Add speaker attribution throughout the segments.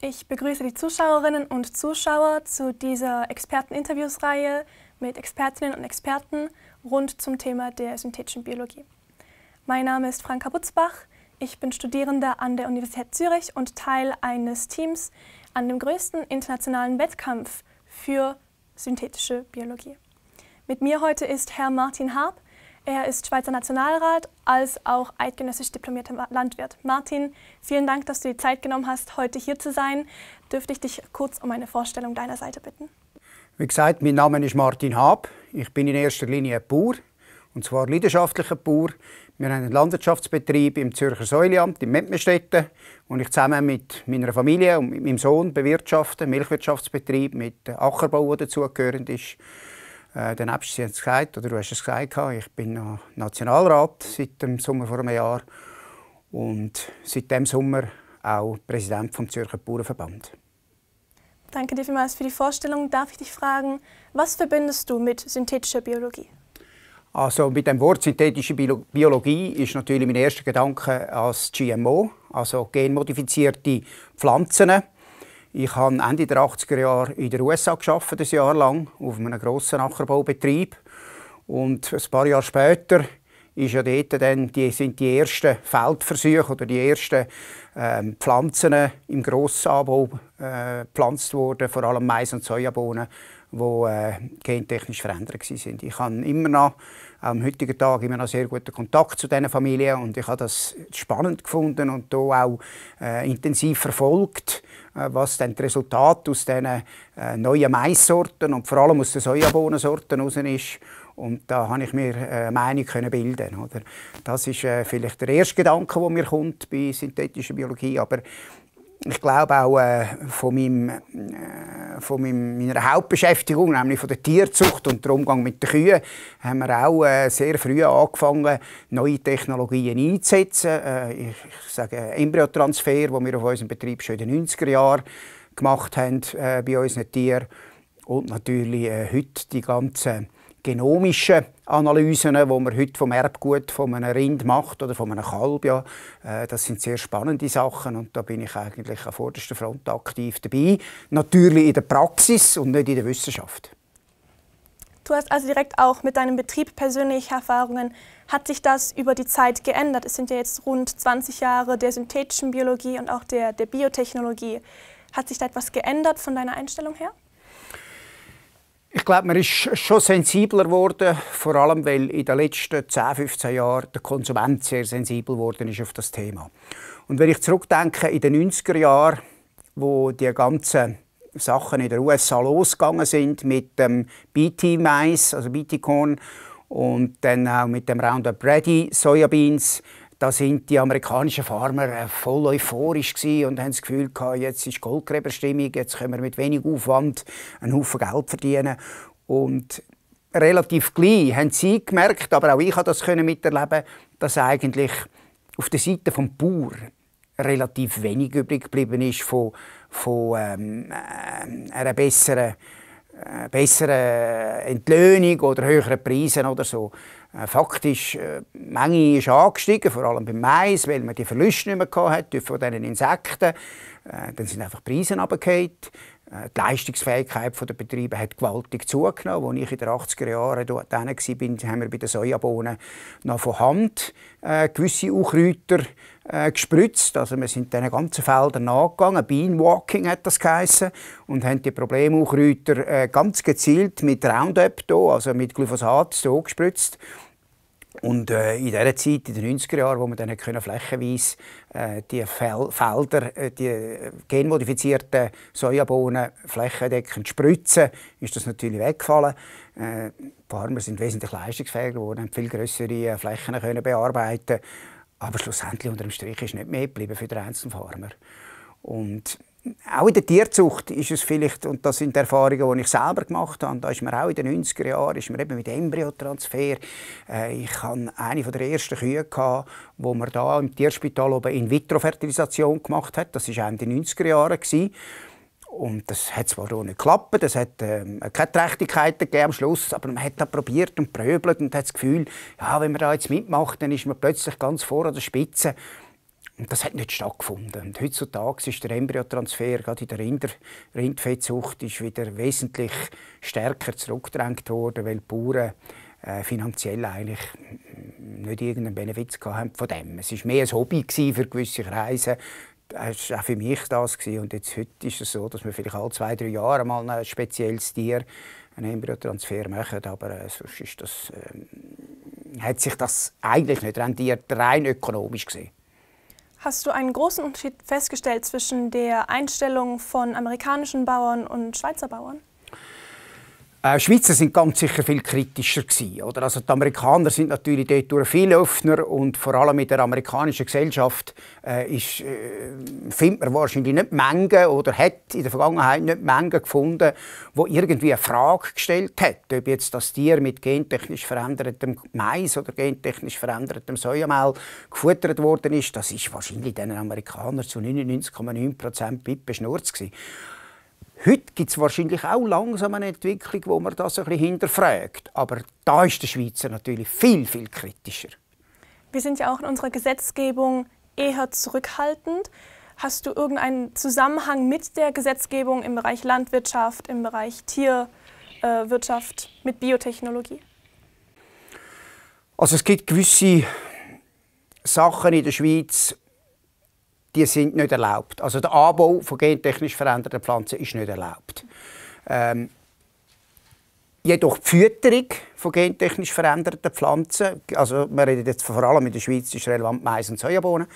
Speaker 1: Ich begrüße die Zuschauerinnen und Zuschauer zu dieser Experten-Interviews-Reihe mit Expertinnen und Experten rund zum Thema der synthetischen Biologie. Mein Name ist Franka Butzbach. Ich bin Studierende an der Universität Zürich und Teil eines Teams an dem größten internationalen Wettkampf für synthetische Biologie. Mit mir heute ist Herr Martin Harp. Er ist Schweizer Nationalrat als auch eidgenössisch diplomierter Landwirt. Martin, vielen Dank, dass du die Zeit genommen hast, heute hier zu sein. Dürfte ich dich kurz um eine Vorstellung deiner Seite bitten?
Speaker 2: Wie gesagt, mein Name ist Martin Hab. Ich bin in erster Linie ein Bauer, und zwar leidenschaftlicher Bauer. Wir haben einen Landwirtschaftsbetrieb im Zürcher Säuleamt in Mettmerstetten und ich zusammen mit meiner Familie und mit meinem Sohn bewirtschafte, Milchwirtschaftsbetrieb mit Ackerbau, der dazugehörend ist. Äh, dann hast du es gesagt, oder du hast es gesagt, ich bin noch Nationalrat seit dem Sommer vor einem Jahr und seit dem Sommer auch Präsident vom Zürcher Bauernverband.
Speaker 1: Danke dir vielmals für die Vorstellung. Darf ich dich fragen, was verbindest du mit synthetischer Biologie?
Speaker 2: Also mit dem Wort synthetische Biologie ist natürlich mein erster Gedanke als GMO, also genmodifizierte Pflanzen ich habe Ende der 80er Jahre in den USA gearbeitet, ein Jahr lang, auf einem grossen Ackerbaubetrieb. Und ein paar Jahre später ist ja dort dann die, sind die ersten Feldversuche oder die ersten ähm, Pflanzen äh, im Grossanbau äh, gepflanzt wurden, vor allem Mais- und Sojabohnen, die äh, gentechnisch verändert waren. Ich habe immer noch, am heutigen Tag, immer noch sehr guten Kontakt zu diesen Familien und ich habe das spannend gefunden und hier auch äh, intensiv verfolgt, äh, was dann das Resultat aus diesen äh, neuen Maissorten und vor allem aus den Sojabohnensorten heraus ist. Und da habe ich mir äh, eine Meinung können bilden. Oder? Das ist äh, vielleicht der erste Gedanke, der mir kommt bei synthetischer Biologie. Aber ich glaube auch äh, von, meinem, äh, von meinem, meiner Hauptbeschäftigung, nämlich von der Tierzucht und dem Umgang mit den Kühen, haben wir auch äh, sehr früh angefangen, neue Technologien einzusetzen. Äh, ich, ich sage Embryotransfer, den wir auf unserem Betrieb schon in den 90er Jahren gemacht haben bei unseren Tieren. Und natürlich heute die ganzen genomischen Analysen, die man heute vom Erbgut von einem Rind macht oder von einem Kalb. Ja. Äh, das sind sehr spannende Sachen und da bin ich eigentlich an vorderster Front aktiv dabei. Natürlich in der Praxis und nicht in der Wissenschaft.
Speaker 1: Du hast also direkt auch mit deinem Betrieb persönliche Erfahrungen. Hat sich das über die Zeit geändert? Es sind ja jetzt rund 20 Jahre der synthetischen Biologie und auch der, der Biotechnologie. Hat sich da etwas geändert von deiner Einstellung her?
Speaker 2: Ich glaube, man ist schon sensibler geworden, vor allem weil in den letzten 10, 15 Jahren der Konsument sehr sensibel geworden ist auf das Thema. Und wenn ich zurückdenke in den 90er Jahren, wo die ganzen Sachen in den USA losgegangen sind mit dem BT-Mais, also BT-Corn, und dann auch mit dem Roundup Ready Sojabeans, da sind die amerikanischen Farmer äh, voll euphorisch und haben das Gefühl gehabt, jetzt ist Goldgräberstimmung, jetzt können wir mit wenig Aufwand einen Haufen Geld verdienen. Und relativ gleich haben sie gemerkt, aber auch ich habe das können miterleben, dass eigentlich auf der Seite vom Bauer relativ wenig übrig geblieben ist von, von ähm, äh, einer besseren, äh, besseren Entlöhnung oder höheren Preisen oder so. Äh, faktisch, äh, die Menge ist angestiegen, vor allem beim Mais, weil man die Verluste nicht mehr hatte von diesen Insekten. Äh, dann sind einfach die Preise runtergefallen. Äh, die Leistungsfähigkeit der Betriebe hat gewaltig zugenommen. Als ich in den 80er Jahren dort war, haben wir bei den Sojabohnen noch von Hand äh, gewisse Unkräuter äh, gespritzt. Also wir sind diesen ganzen Feldern nachgegangen. Beanwalking hat das geheissen. Und haben die Problemunkräuter äh, ganz gezielt mit Roundup, hier, also mit Glyphosat, so gespritzt. Und äh, in dieser Zeit, in den 90er Jahren, wo man dann können flächenweise äh, die Fel Felder, äh, die äh, genmodifizierten Sojabohnen flächendeckend spritzen, ist das natürlich weggefallen. Äh, die Farmer sind wesentlich leistungsfähiger geworden, haben viel größere äh, Flächen können bearbeiten. Aber schlussendlich unter dem Strich ist nicht mehr geblieben für den einzelnen Farmer. Und auch in der Tierzucht ist es vielleicht, und das sind die Erfahrungen, die ich selber gemacht habe, da ist man auch in den 90er Jahren ist man eben mit Embryotransfer. Äh, ich hatte eine der ersten Kühe, gehabt, wo man da im Tierspital oben In-vitro-Fertilisation gemacht hat. Das war in den 90er Jahren. Gewesen. Und das hat zwar auch nicht geklappt, es hat ähm, keine Trächtigkeiten gegeben am Schluss, aber man hat da probiert und pröbelt und hat das Gefühl, ja, wenn man da jetzt mitmacht, dann ist man plötzlich ganz vor an der Spitze. Und das hat nicht stattgefunden. Und heutzutage ist der Embryotransfer gerade in der Rinder Rindfettzucht ist wieder wesentlich stärker zurückgedrängt worden, weil die Bauern äh, finanziell eigentlich nicht irgendeinen Benefiz haben von dem. Es war mehr ein Hobby für gewisse Kreise. Das war auch für mich das. Und jetzt, heute ist es so, dass wir vielleicht alle zwei, drei Jahre mal ein spezielles Tier einen Embryotransfer machen. Aber äh, sonst ist das, äh, hat sich das eigentlich nicht rendiert, rein ökonomisch gesehen.
Speaker 1: Hast du einen großen Unterschied festgestellt zwischen der Einstellung von amerikanischen Bauern und Schweizer Bauern?
Speaker 2: Äh, Schweizer sind ganz sicher viel kritischer gewesen, oder? Also die Amerikaner sind natürlich dort viel offener und vor allem mit der amerikanischen Gesellschaft äh, ist, äh, findet man wahrscheinlich nicht Mengen oder hat in der Vergangenheit nicht Mengen gefunden, wo irgendwie eine Frage gestellt hat, ob jetzt das Tier mit gentechnisch verändertem Mais oder gentechnisch verändertem Sojamehl gefuttert worden ist. Das ist wahrscheinlich den Amerikanern zu 99,9 Prozent Pippe Schnurz gewesen. Heute gibt es wahrscheinlich auch langsam eine Entwicklung, wo man das ein bisschen hinterfragt. Aber da ist der Schweizer natürlich viel, viel kritischer.
Speaker 1: Wir sind ja auch in unserer Gesetzgebung eher zurückhaltend. Hast du irgendeinen Zusammenhang mit der Gesetzgebung im Bereich Landwirtschaft, im Bereich Tierwirtschaft, äh, mit Biotechnologie?
Speaker 2: Also es gibt gewisse Sachen in der Schweiz, die sind nicht erlaubt. Also der Anbau von gentechnisch veränderten Pflanzen ist nicht erlaubt. Ähm, jedoch die Fütterung von gentechnisch veränderten Pflanzen, also wir reden jetzt vor allem in der Schweiz, ist relevant Mais und Sojabohnen,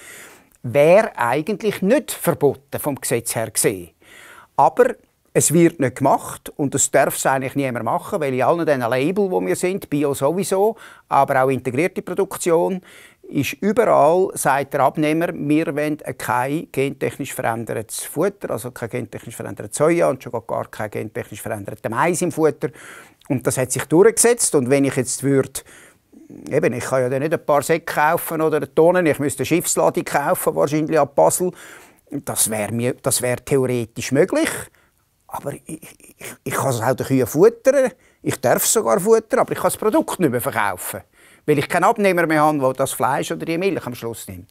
Speaker 2: wäre eigentlich nicht verboten vom Gesetz her gesehen. Aber es wird nicht gemacht und das darf es eigentlich niemand machen, weil in allen diesen Label, wo wir sind, Bio sowieso, aber auch integrierte Produktion, ist überall, sagt der Abnehmer, wir wollen kein gentechnisch verändertes Futter, also kein gentechnisch verändertes Soja und schon gar kein gentechnisch verändertes Mais im Futter. Und das hat sich durchgesetzt. Und wenn ich jetzt würde, eben, ich kann ja nicht ein paar Säcke kaufen oder Tonnen, ich müsste eine Schiffsladung kaufen, wahrscheinlich an Basel. Das wäre wär theoretisch möglich. Aber ich, ich, ich kann es auch den Kühen futtern. Ich darf es sogar futtern, aber ich kann das Produkt nicht mehr verkaufen weil ich keinen Abnehmer mehr habe, der das Fleisch oder die Milch am Schluss nimmt.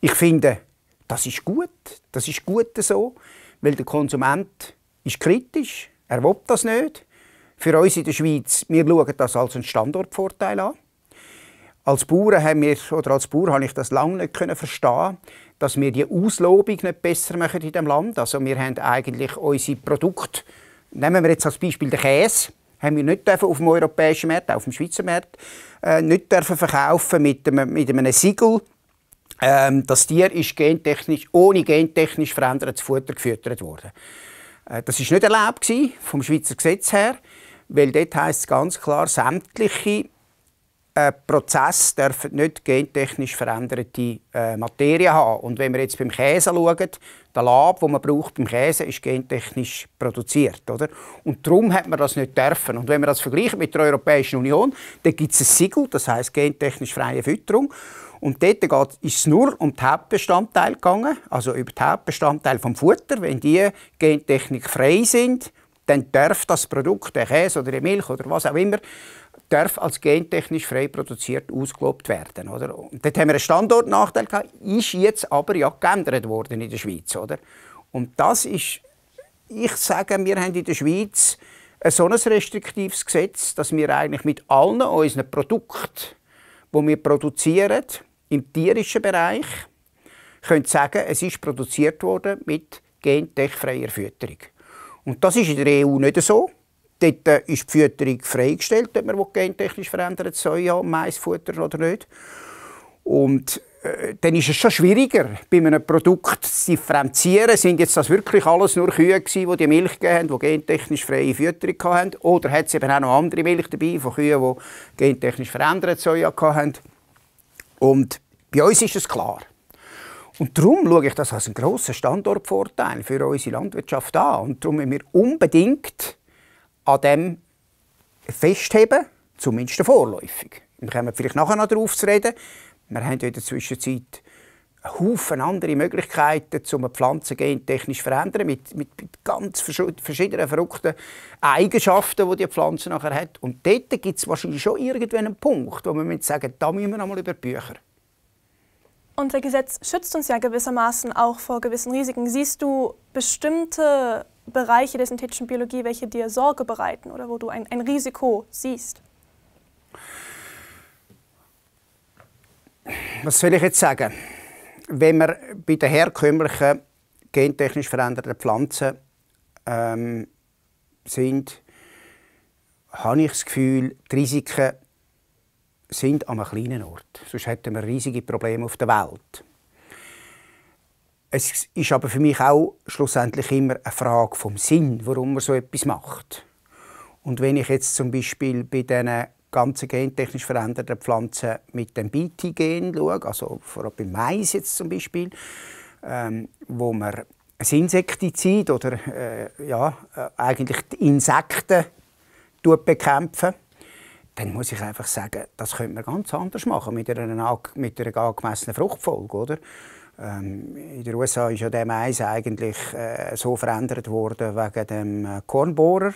Speaker 2: Ich finde, das ist gut, das ist gut so, weil der Konsument ist kritisch, er will das nicht. Für uns in der Schweiz, wir schauen das als einen Standortvorteil an. Als Bauern haben wir, oder als Bauer habe ich das lange nicht können verstehen, dass wir die Auslobung nicht besser machen in dem Land. Also wir haben eigentlich unsere Produkte, nehmen wir jetzt als Beispiel den Käse, haben wir nicht dürfen auf dem europäischen Markt, auch auf dem Schweizer Markt, äh, nicht dürfen verkaufen mit einem, mit einem Siegel. Ähm, das Tier ist gentechnisch, ohne gentechnisch verändertes Futter gefüttert worden. Äh, das ist nicht erlaubt gewesen, vom Schweizer Gesetz her, weil dort heißt es ganz klar, sämtliche äh, Prozesse dürfen nicht gentechnisch veränderte äh, Materie haben. Und wenn wir jetzt beim Käse schauen, der Lab, den man braucht beim Käse, ist gentechnisch produziert. Oder? Und darum hat man das nicht dürfen. Und wenn wir das vergleichen mit der Europäischen Union, dann gibt es ein Siegel, das heißt gentechnisch freie Fütterung. Und dort ist es nur um die Hauptbestandteile gegangen, also über die Hauptbestandteile vom Futter. Wenn die gentechnikfrei sind, dann darf das Produkt, der Käse oder die Milch oder was auch immer, darf als gentechnisch frei produziert ausgelobt werden. Oder? Und dort haben wir einen Standortnachteil gehabt, ist jetzt aber ja geändert worden in der Schweiz. Oder? Und das ist, ich sage, wir haben in der Schweiz ein so ein restriktives Gesetz, dass wir eigentlich mit allen unseren Produkten, die wir produzieren, im tierischen Bereich, können sagen, es ist produziert worden mit gentechfreier Fütterung. Und das ist in der EU nicht so. Dort äh, ist die Fütterung freigestellt, ob man gentechnisch verändert Soja, Maisfutter oder nicht. Und äh, dann ist es schon schwieriger, bei einem Produkt zu differenzieren. Sind jetzt das wirklich alles nur Kühe gewesen, die die Milch gegeben haben, die gentechnisch freie Fütterung hatten? Oder hat es eben auch noch andere Milch dabei, von Kühen, die gentechnisch verändert Soja hatten? Und bei uns ist es klar. Und darum schaue ich das als einen grossen Standortvorteil für unsere Landwirtschaft an. Und darum müssen wir unbedingt an dem festheben, zumindest vorläufig. Wir kommen vielleicht nachher noch darauf zu reden. Wir haben in der Zwischenzeit einen Haufen andere Möglichkeiten, um eine Pflanze gentechnisch zu verändern, mit, mit, mit ganz verschiedenen verrückten Eigenschaften, die die Pflanze nachher hat. Und dort gibt es wahrscheinlich schon irgendwann einen Punkt, wo wir sagen, da müssen wir einmal über Bücher.
Speaker 1: Unser Gesetz schützt uns ja gewissermaßen auch vor gewissen Risiken. Siehst du bestimmte Bereiche der synthetischen Biologie, welche dir Sorge bereiten oder wo du ein, ein Risiko siehst?
Speaker 2: Was soll ich jetzt sagen? Wenn man bei den herkömmlichen gentechnisch veränderten Pflanzen ähm, sind, habe ich das Gefühl, die Risiken sind an einem kleinen Ort. Sonst hätten wir riesige Probleme auf der Welt. Es ist aber für mich auch schlussendlich immer eine Frage vom Sinn, warum man so etwas macht. Und wenn ich jetzt zum Beispiel bei diesen ganzen gentechnisch veränderten Pflanzen mit dem BT-Gen schaue, also vor allem beim Mais jetzt zum Beispiel, ähm, wo man ein Insektizid oder äh, ja, äh, eigentlich die Insekten bekämpfen dann muss ich einfach sagen, das könnte man ganz anders machen mit einer, mit einer angemessenen Fruchtfolge. Oder? Ähm, in den USA ist ja der Mais eigentlich äh, so verändert worden wegen dem äh, Kornbohrer.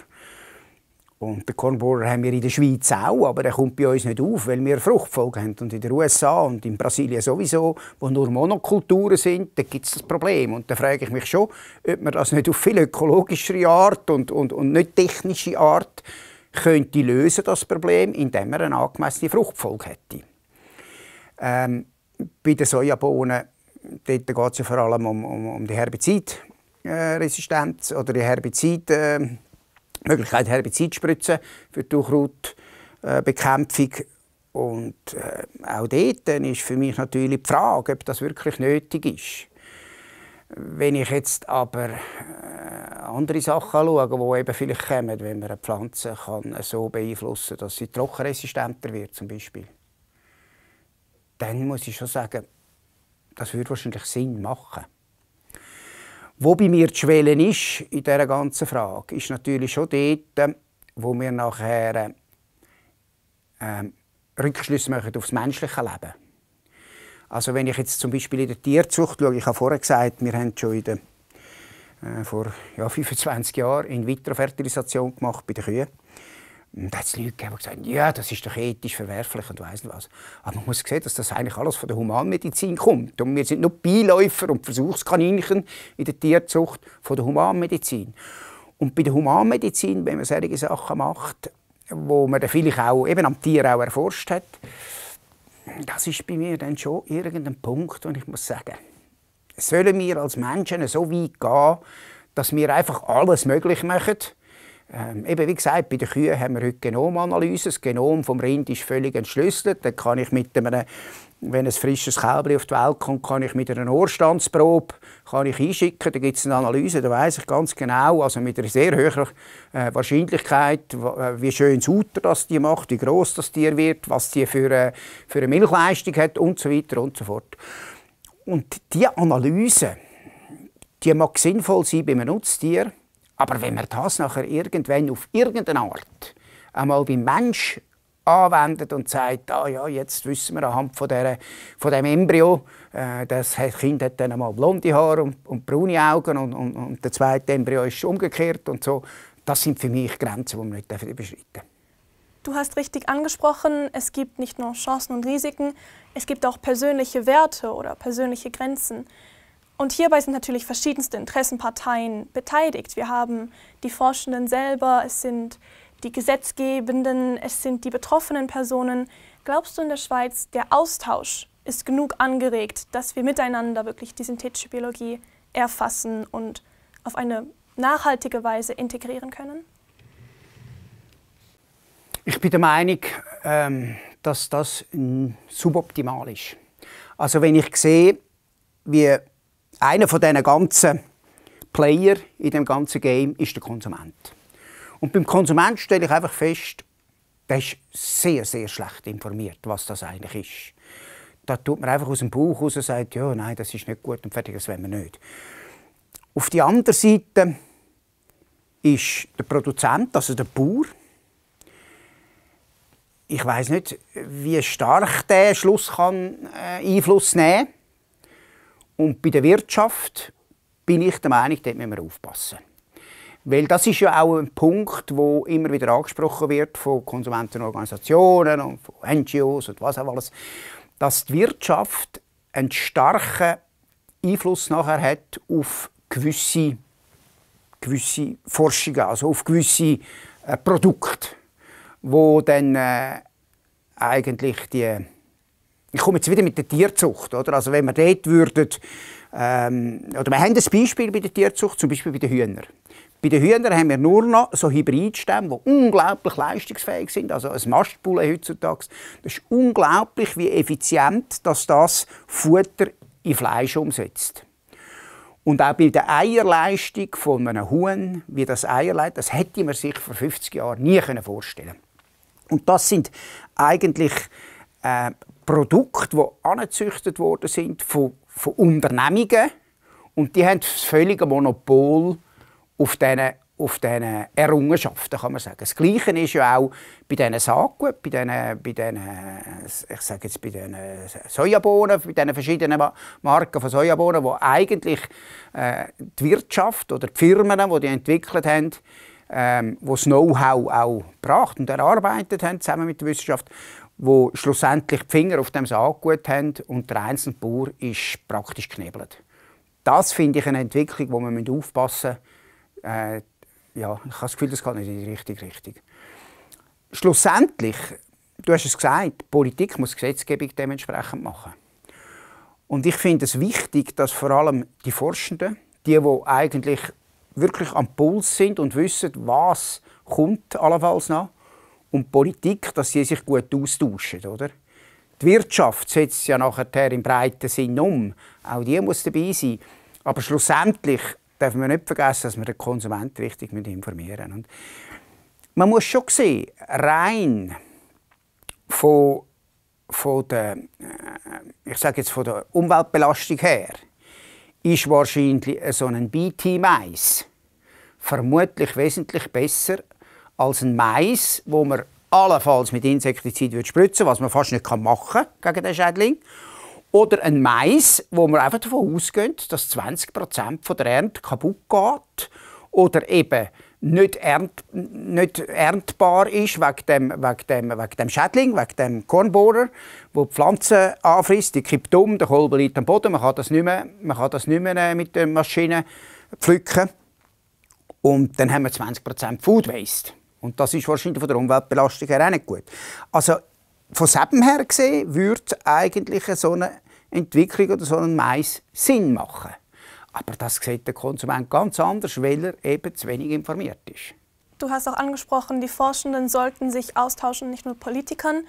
Speaker 2: Und den Kornbohrer haben wir in der Schweiz auch, aber er kommt bei uns nicht auf, weil wir Fruchtfolge haben. Und in den USA und in Brasilien sowieso, wo nur Monokulturen sind, da gibt es das Problem. Und da frage ich mich schon, ob man das nicht auf viel ökologischere Art und, und, und nicht technische Art könnte lösen, das Problem, indem man eine angemessene Fruchtfolge hätte. Ähm, bei den Sojabohnen dort geht es ja vor allem um, um, um die Herbizidresistenz oder die Herbizid, äh, Möglichkeit, Herbizidspritzen für die Unkrautbekämpfung. Und äh, auch dort ist für mich natürlich die Frage, ob das wirklich nötig ist. Wenn ich jetzt aber äh, andere Sachen anschaue, die eben vielleicht kommen, wenn man eine Pflanze kann äh, so beeinflussen kann, dass sie trockenresistenter wird zum Beispiel, dann muss ich schon sagen, das würde wahrscheinlich Sinn machen. Wo bei mir die Schwelle ist in dieser ganzen Frage, ist natürlich schon dort, äh, wo wir nachher äh, ähm, Rückschlüsse machen auf das menschliche Leben. Also wenn ich jetzt zum Beispiel in der Tierzucht schaue, ich habe vorher gesagt, wir haben schon in der, äh, vor ja, 25 Jahren in Vitro-Fertilisation gemacht bei den Kühen. Und da hat es Leute gegeben, die gesagt haben, ja, das ist doch ethisch verwerflich und weiss nicht was. Aber man muss sehen, dass das eigentlich alles von der Humanmedizin kommt. Und wir sind nur Beiläufer und Versuchskaninchen in der Tierzucht von der Humanmedizin. Und bei der Humanmedizin, wenn man solche Sachen macht, wo man dann vielleicht auch eben am Tier auch erforscht hat, das ist bei mir dann schon irgendein Punkt, wo ich muss sagen, sollen wir als Menschen so weit gehen, dass wir einfach alles möglich machen, ähm, eben wie gesagt, bei den Kühen haben wir heute Genomanalyse. Das Genom vom Rind ist völlig entschlüsselt. Dann kann ich mit einem, wenn ein frisches Kälbchen auf die Welt kommt, kann ich mit einer Ohrstandsprobe kann ich einschicken. Da gibt es eine Analyse, da weiß ich ganz genau, also mit einer sehr hohen äh, Wahrscheinlichkeit, äh, wie schön das Uter das Tier macht, wie groß das Tier wird, was die für, äh, für eine Milchleistung hat und so weiter und so fort. Und diese Analyse, die mag sinnvoll sein bei einem Nutztier, aber wenn man das nachher irgendwann auf irgendeine Art einmal beim Mensch anwendet und sagt, ah ja, jetzt wissen wir anhand von, der, von dem Embryo, äh, das Kind hat dann einmal blonde Haare und, und braune Augen und, und, und, der zweite Embryo ist umgekehrt und so. Das sind für mich Grenzen, die man nicht überschreiten darf.
Speaker 1: Du hast richtig angesprochen, es gibt nicht nur Chancen und Risiken, es gibt auch persönliche Werte oder persönliche Grenzen. Und hierbei sind natürlich verschiedenste Interessenparteien beteiligt. Wir haben die Forschenden selber, es sind die Gesetzgebenden, es sind die betroffenen Personen. Glaubst du in der Schweiz, der Austausch ist genug angeregt, dass wir miteinander wirklich die synthetische Biologie erfassen und auf eine nachhaltige Weise integrieren können?
Speaker 2: Ich bin der Meinung, ähm, dass das suboptimal ist. Also wenn ich sehe, wie einer von diesen ganzen Player in dem ganzen Game ist der Konsument. Und beim Konsument stelle ich einfach fest, der ist sehr, sehr schlecht informiert, was das eigentlich ist. Da tut man einfach aus dem Bauch raus und sagt, ja, nein, das ist nicht gut und fertig, das wollen wir nicht. Auf der anderen Seite ist der Produzent, also der Bauer. Ich weiß nicht, wie stark der Schluss kann äh, Einfluss nehmen kann. Und bei der Wirtschaft bin ich der Meinung, dort müssen wir aufpassen. Weil das ist ja auch ein Punkt, wo immer wieder angesprochen wird von Konsumentenorganisationen und von NGOs und was auch alles, dass die Wirtschaft einen starken Einfluss nachher hat auf gewisse, gewisse Forschungen, also auf gewisse äh, Produkte, wo dann äh, eigentlich die ich komme jetzt wieder mit der Tierzucht. Oder? Also wenn wir dort würden, ähm, oder wir haben ein Beispiel bei der Tierzucht, zum Beispiel bei den Hühnern. Bei den Hühnern haben wir nur noch so Hybridstämme, die unglaublich leistungsfähig sind. Also ein Mastbullen heutzutage. Das ist unglaublich, wie effizient dass das Futter in Fleisch umsetzt. Und auch bei der Eierleistung von einem Huhn, wie das Eierleid, das hätte man sich vor 50 Jahren nie vorstellen können. Und das sind eigentlich äh, Produkte, die angezüchtet worden sind von, von Unternehmungen. Und die haben das völlige Monopol auf diesen auf diesen Errungenschaften, kann man sagen. Das Gleiche ist ja auch bei diesen Saatgut, bei diesen, bei diesen ich sage jetzt, bei diesen Sojabohnen, bei diesen verschiedenen Marken von Sojabohnen, wo eigentlich äh, die Wirtschaft oder die Firmen, die die entwickelt haben, ähm, wo das Know-how auch gebracht und erarbeitet haben, zusammen mit der Wissenschaft, wo schlussendlich die Finger auf dem Saatgut haben und der einzelne Bauer ist praktisch knebelt. Das finde ich eine Entwicklung, wo man aufpassen muss. Äh, ja, ich habe das Gefühl, das geht nicht in die richtige Richtung. Schlussendlich, du hast es gesagt, die Politik muss Gesetzgebung dementsprechend machen. Und ich finde es wichtig, dass vor allem die Forschenden, die, die eigentlich wirklich am Puls sind und wissen, was kommt allenfalls noch, und Politik, dass sie sich gut austauschen, oder? Die Wirtschaft setzt ja nachher im breiten Sinn um. Auch die muss dabei sein. Aber schlussendlich darf man nicht vergessen, dass man den Konsumenten richtig informieren muss. Und man muss schon sehen, rein von, von, der, äh, ich sage jetzt von der Umweltbelastung her, ist wahrscheinlich so ein B-Team vermutlich wesentlich besser als ein Mais, wo man allenfalls mit Insektizid spritzen würde, was man fast nicht machen kann gegen den Schädling. Oder ein Mais, wo man einfach davon ausgeht, dass 20% von der Ernte kaputt geht. Oder eben nicht, ernt, nicht erntbar ist wegen dem, wegen, dem, wegen dem Schädling, wegen dem Kornbohrer, wo die Pflanzen anfrisst, die kippt um, der Kolben liegt am Boden, man kann das nicht mehr, man kann das nicht mehr äh, mit der Maschine pflücken. Und dann haben wir 20% Food Waste. Und das ist wahrscheinlich von der Umweltbelastung her auch nicht gut. Also von dem her gesehen würde eigentlich so eine Entwicklung oder so ein Mais Sinn machen. Aber das sieht der Konsument ganz anders, weil er eben zu wenig informiert ist.
Speaker 1: Du hast auch angesprochen, die Forschenden sollten sich austauschen, nicht nur Politikern.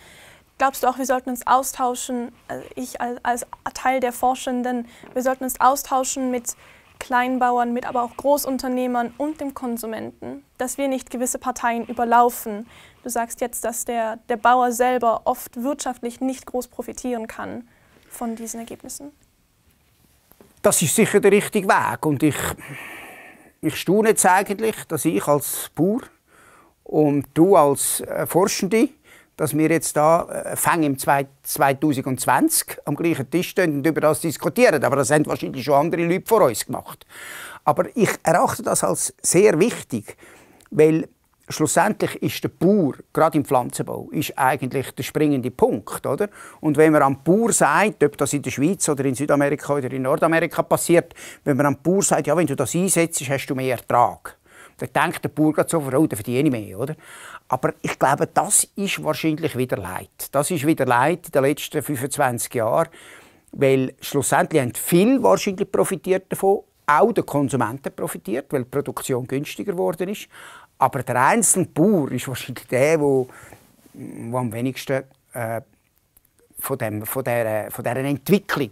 Speaker 1: Glaubst du auch, wir sollten uns austauschen, äh, ich als Teil der Forschenden, wir sollten uns austauschen mit Kleinbauern, mit aber auch Großunternehmern und dem Konsumenten, dass wir nicht gewisse Parteien überlaufen. Du sagst jetzt, dass der, der Bauer selber oft wirtschaftlich nicht groß profitieren kann von diesen Ergebnissen.
Speaker 2: Das ist sicher der richtige Weg und ich, ich staune jetzt eigentlich, dass ich als Bauer und du als äh, Forschende dass wir jetzt da äh, Fang im 2020 am gleichen Tisch stehen und über das diskutieren. Aber das haben wahrscheinlich schon andere Leute vor uns gemacht. Aber ich erachte das als sehr wichtig, weil schlussendlich ist der Bauer, gerade im Pflanzenbau, ist eigentlich der springende Punkt. Oder? Und wenn man am Bauer sagt, ob das in der Schweiz oder in Südamerika oder in Nordamerika passiert, wenn man am Bauer sagt, ja, wenn du das einsetzt, hast du mehr Ertrag, dann denkt der Bauer gerade so, oh, dann verdiene ich mehr. Oder? Aber ich glaube, das ist wahrscheinlich wieder Leid. Das ist wieder Leid in den letzten 25 Jahren, weil schlussendlich haben viele wahrscheinlich profitiert davon, auch der Konsumenten profitiert, weil die Produktion günstiger geworden ist. Aber der einzelne Bauer ist wahrscheinlich der, der, am wenigsten äh, von, dem, von, der, von dieser Entwicklung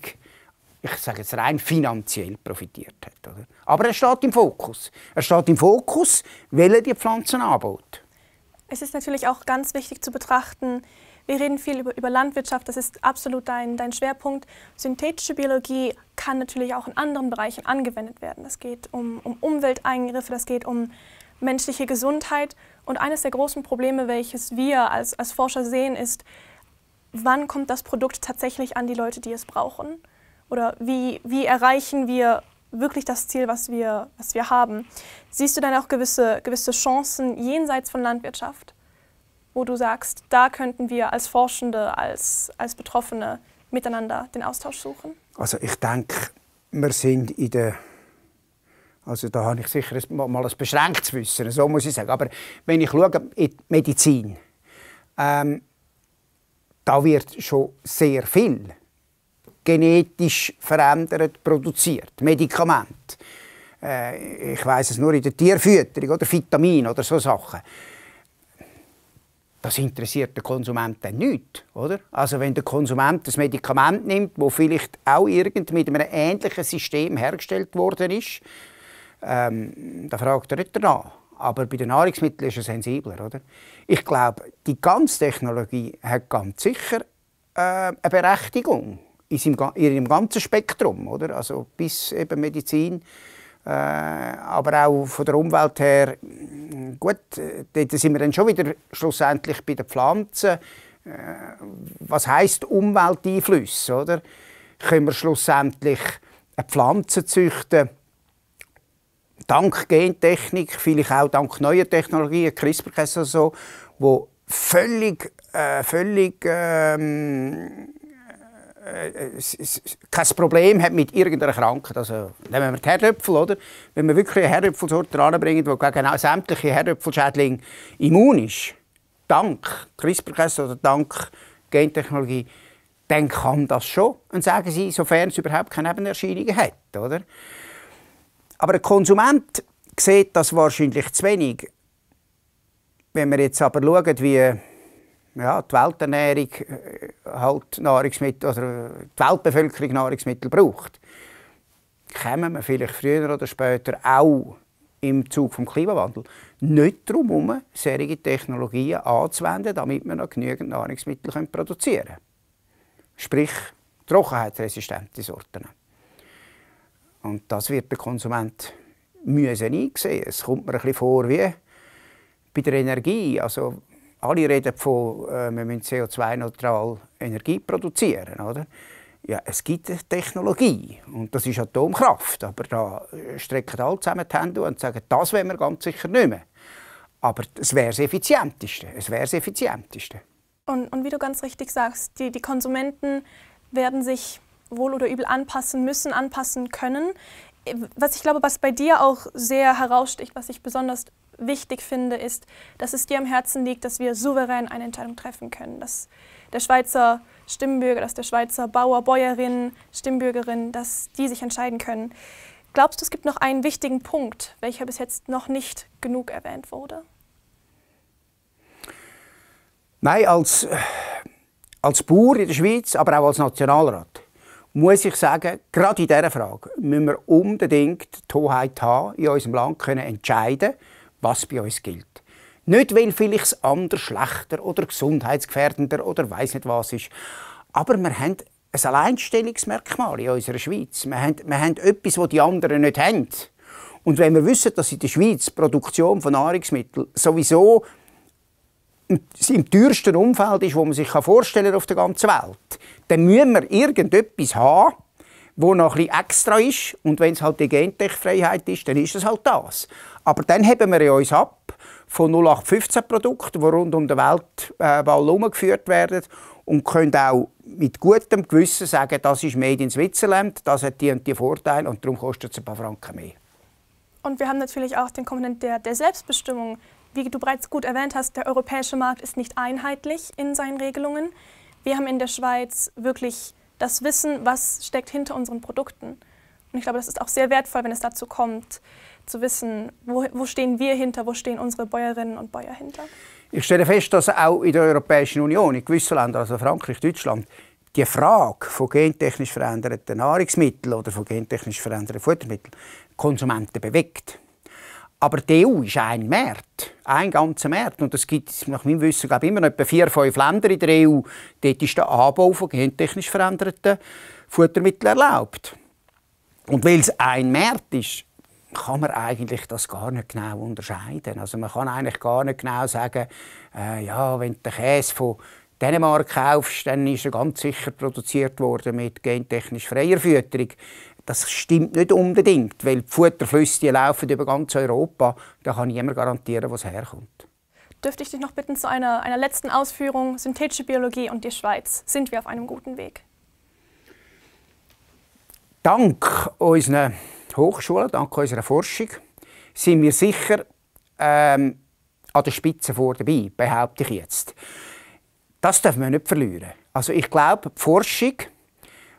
Speaker 2: ich sage jetzt rein finanziell profitiert hat. Oder? Aber er steht im Fokus. Er steht im Fokus, weil er die Pflanzen anbaut.
Speaker 1: Es ist natürlich auch ganz wichtig zu betrachten, wir reden viel über, über, Landwirtschaft, das ist absolut dein, dein Schwerpunkt. Synthetische Biologie kann natürlich auch in anderen Bereichen angewendet werden. Es geht um, um Umwelteingriffe, das geht um menschliche Gesundheit. Und eines der großen Probleme, welches wir als, als Forscher sehen, ist, wann kommt das Produkt tatsächlich an die Leute, die es brauchen? Oder wie, wie erreichen wir wirklich das Ziel, was wir, was wir haben. Siehst du dann auch gewisse, gewisse Chancen jenseits von Landwirtschaft, wo du sagst, da könnten wir als Forschende, als, als Betroffene miteinander den Austausch suchen?
Speaker 2: Also ich denke, wir sind in der also da habe ich sicher mal ein beschränktes Wissen, so muss ich sagen. Aber wenn ich schaue in die Medizin, ähm, da wird schon sehr viel genetisch verändert produziert. Medikamente. Äh, ich weiß es nur in der Tierfütterung oder Vitamin oder so Sachen. Das interessiert den Konsumenten nicht, oder? Also wenn der Konsument das Medikament nimmt, wo vielleicht auch irgend mit einem ähnlichen System hergestellt worden ist, ähm, da fragt er nicht danach. Aber bei den Nahrungsmitteln ist er sensibler, oder? Ich glaube, die ganze Technologie hat ganz sicher äh, eine Berechtigung in ihrem ganzen Spektrum, oder? Also bis eben Medizin, äh, aber auch von der Umwelt her. Mm, gut, äh, dort sind wir dann schon wieder schlussendlich bei den Pflanzen. Äh, was heißt Umwelteinfluss, oder? Können wir schlussendlich eine Pflanze züchten? Dank Gentechnik, vielleicht auch dank neuer Technologien, CRISPR-Cas so, wo völlig, äh, völlig ähm, kein Problem hat mit irgendeiner Krankheit. Also, nehmen wir die Herdöpfel, oder? Wenn man wirklich eine Herdöpfelsorte heranbringt, die gegen sämtliche Herdöpfelschädlinge immun ist, dank CRISPR-Cas oder dank Gentechnologie, dann kann das schon. Und sagen sie, sofern es überhaupt keine Nebenerscheinungen hat, oder? Aber der Konsument sieht das wahrscheinlich zu wenig. Wenn wir jetzt aber schauen, wie ja, die Welternährung äh, halt Nahrungsmittel, oder äh, die Weltbevölkerung Nahrungsmittel braucht, kommen wir vielleicht früher oder später auch im Zug vom Klimawandel nicht darum herum, solche Technologien anzuwenden, damit wir noch genügend Nahrungsmittel produzieren können. Sprich, trockenheitsresistente Sorten. Und das wird der Konsument müssen einsehen. Es kommt mir ein bisschen vor wie bei der Energie. Also, alle reden von, äh, wir müssen CO2-neutral Energie produzieren, oder? Ja, es gibt eine Technologie und das ist Atomkraft, aber da äh, strecken alle zusammen die Hände und sagen, das wollen wir ganz sicher nicht mehr. Aber es wäre das Effizienteste, es wäre das Effizienteste.
Speaker 1: Und, und, wie du ganz richtig sagst, die, die Konsumenten werden sich wohl oder übel anpassen müssen, anpassen können. Was ich glaube, was bei dir auch sehr heraussticht, was ich besonders wichtig finde, ist, dass es dir am Herzen liegt, dass wir souverän eine Entscheidung treffen können. Dass der Schweizer Stimmbürger, dass der Schweizer Bauer, Bäuerin, Stimmbürgerin, dass die sich entscheiden können. Glaubst du, es gibt noch einen wichtigen Punkt, welcher bis jetzt noch nicht genug erwähnt wurde?
Speaker 2: Nein, als, als Bauer in der Schweiz, aber auch als Nationalrat, muss ich sagen, gerade in dieser Frage müssen wir unbedingt die Hoheit haben, in unserem Land können entscheiden können was bei uns gilt. Nicht, weil vielleicht es anders, schlechter oder gesundheitsgefährdender oder weiß nicht was ist. Aber wir haben ein Alleinstellungsmerkmal in unserer Schweiz. Wir haben, wir haben etwas, das die anderen nicht haben. Und wenn wir wissen, dass in der Schweiz die Produktion von Nahrungsmitteln sowieso im teuersten Umfeld ist, wo man sich vorstellen kann auf der ganzen Welt, dann müssen wir irgendetwas haben, wo noch ein bisschen extra ist. Und wenn es halt die Gentech-Freiheit ist, dann ist es halt das. Aber dann heben wir uns ab von 0815-Produkten, die rund um den Weltball herumgeführt werden und können auch mit gutem Gewissen sagen, das ist made in Switzerland, das hat die und die Vorteile und darum kostet es ein paar Franken mehr.
Speaker 1: Und wir haben natürlich auch den Komponent der, der Selbstbestimmung. Wie du bereits gut erwähnt hast, der europäische Markt ist nicht einheitlich in seinen Regelungen. Wir haben in der Schweiz wirklich das Wissen, was steckt hinter unseren Produkten. Und ich glaube, das ist auch sehr wertvoll, wenn es dazu kommt, zu wissen, wo, wo stehen wir hinter, wo stehen unsere Bäuerinnen und Bäuer hinter.
Speaker 2: Ich stelle fest, dass auch in der Europäischen Union, in gewissen Ländern, also Frankreich, Deutschland, die Frage von gentechnisch veränderten Nahrungsmitteln oder von gentechnisch veränderten Futtermitteln Konsumenten bewegt. Aber die EU ist ein Markt, ein ganzer Markt. Und es gibt nach meinem Wissen glaube ich, immer noch etwa vier, fünf Länder in der EU. Dort ist der Anbau von gentechnisch veränderten Futtermitteln erlaubt. Und weil es ein Markt ist, kann man eigentlich das gar nicht genau unterscheiden. Also man kann eigentlich gar nicht genau sagen, äh, ja, wenn der Käse von Dänemark kaufst, dann ist er ganz sicher produziert worden mit gentechnisch freier Fütterung. Das stimmt nicht unbedingt, weil die Futterflüsse die laufen über ganz Europa. Da kann niemand garantieren, wo es herkommt.
Speaker 1: Dürfte ich dich noch bitten zu einer, einer letzten Ausführung? Synthetische Biologie und die Schweiz. Sind wir auf einem guten Weg?
Speaker 2: Dank unserer Hochschule, dank unserer Forschung, sind wir sicher ähm, an der Spitze vor dabei, behaupte ich jetzt. Das darf man nicht verlieren. Also ich glaube, die Forschung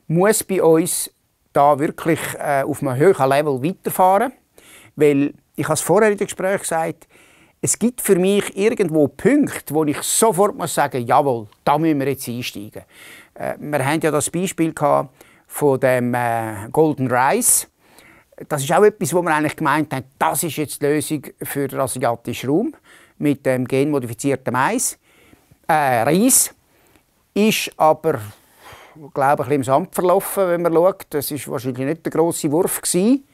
Speaker 2: muss bei uns da wirklich äh, auf einem höheren Level weiterfahren, weil ich habe es vorher in dem Gespräch gesagt, es gibt für mich irgendwo Punkte, wo ich sofort muss sagen, jawohl, da müssen wir jetzt einsteigen. Äh, wir hatten ja das Beispiel gehabt von dem äh, Golden Rice. Das ist auch etwas, wo wir eigentlich gemeint haben, das ist jetzt die Lösung für den asiatischen Raum mit dem genmodifizierten Mais äh, Reis. Ist aber, glaube ich, ein im Sand verlaufen, wenn man schaut. Das ist wahrscheinlich nicht der große Wurf. Gewesen.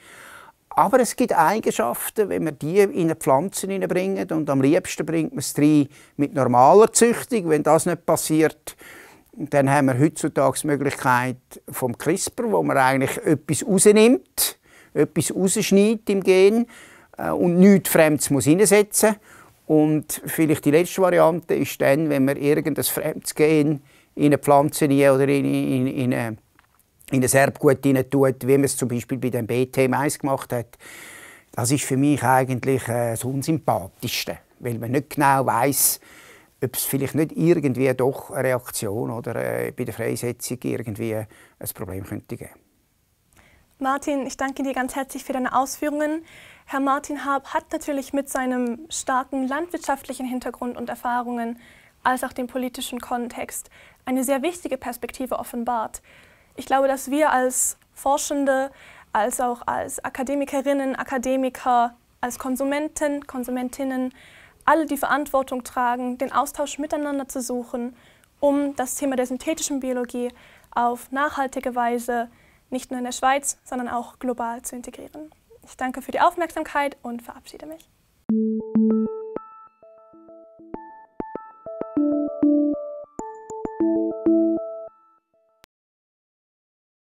Speaker 2: Aber es gibt Eigenschaften, wenn man die in eine Pflanze hineinbringt. Und am liebsten bringt man es rein mit normaler Züchtung. Wenn das nicht passiert, dann haben wir heutzutage die Möglichkeit vom CRISPR, wo man eigentlich etwas rausnimmt, etwas rausschneidet im Gen äh, und nichts Fremdes muss hineinsetzen muss. Und vielleicht die letzte Variante ist dann, wenn man irgendein fremdes Gen in eine Pflanze oder in, in, in, in ein Erbgut rein tut, wie man es zum Beispiel bei dem BT1 gemacht hat. Das ist für mich eigentlich äh, das Unsympathischste, weil man nicht genau weiß, ob es vielleicht nicht irgendwie doch eine Reaktion oder äh, bei der Freisetzung irgendwie ein Problem könnte geben.
Speaker 1: Martin, ich danke dir ganz herzlich für deine Ausführungen. Herr Martin Haab hat natürlich mit seinem starken landwirtschaftlichen Hintergrund und Erfahrungen als auch dem politischen Kontext eine sehr wichtige Perspektive offenbart. Ich glaube, dass wir als Forschende, als auch als Akademikerinnen, Akademiker, als Konsumenten, Konsumentinnen alle die Verantwortung tragen, den Austausch miteinander zu suchen, um das Thema der synthetischen Biologie auf nachhaltige Weise zu nicht nur in der Schweiz, sondern auch global zu integrieren. Ich danke für die Aufmerksamkeit und verabschiede mich.